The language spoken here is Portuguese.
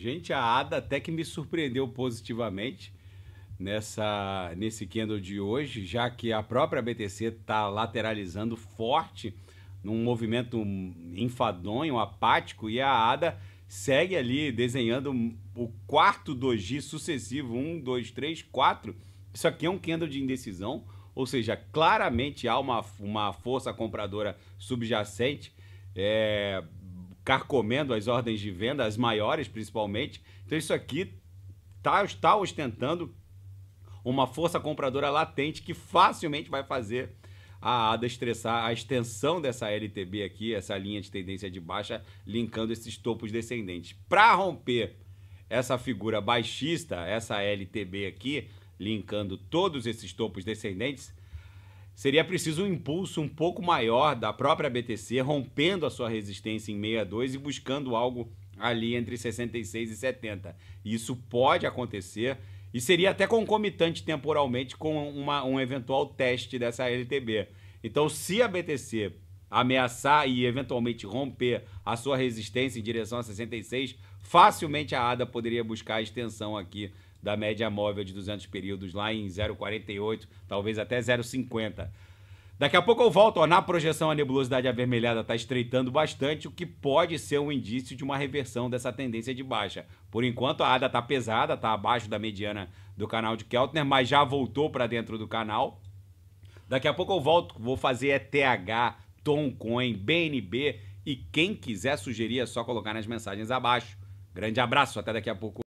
Gente, a Ada até que me surpreendeu positivamente nessa nesse candle de hoje, já que a própria BTC está lateralizando forte num movimento enfadonho, apático, e a ADA segue ali desenhando o quarto doji sucessivo, um, dois, três, quatro. Isso aqui é um candle de indecisão, ou seja, claramente há uma, uma força compradora subjacente. É, carcomendo as ordens de venda, as maiores principalmente. Então isso aqui tá, está tá ostentando uma força compradora latente que facilmente vai fazer a ADA estressar a extensão dessa LTB aqui, essa linha de tendência de baixa, linkando esses topos descendentes. Para romper essa figura baixista, essa LTB aqui, linkando todos esses topos descendentes, seria preciso um impulso um pouco maior da própria BTC, rompendo a sua resistência em 62 e buscando algo ali entre 66 e 70. Isso pode acontecer e seria até concomitante temporalmente com uma, um eventual teste dessa LTB. Então, se a BTC ameaçar e eventualmente romper a sua resistência em direção a 66, facilmente a ADA poderia buscar a extensão aqui da média móvel de 200 períodos lá em 0,48, talvez até 0,50. Daqui a pouco eu volto. Ó, na projeção, a nebulosidade avermelhada está estreitando bastante, o que pode ser um indício de uma reversão dessa tendência de baixa. Por enquanto, a ADA está pesada, está abaixo da mediana do canal de Keltner, mas já voltou para dentro do canal. Daqui a pouco eu volto, vou fazer ETH Tomcoin, BNB e quem quiser sugerir é só colocar nas mensagens abaixo. Grande abraço, até daqui a pouco.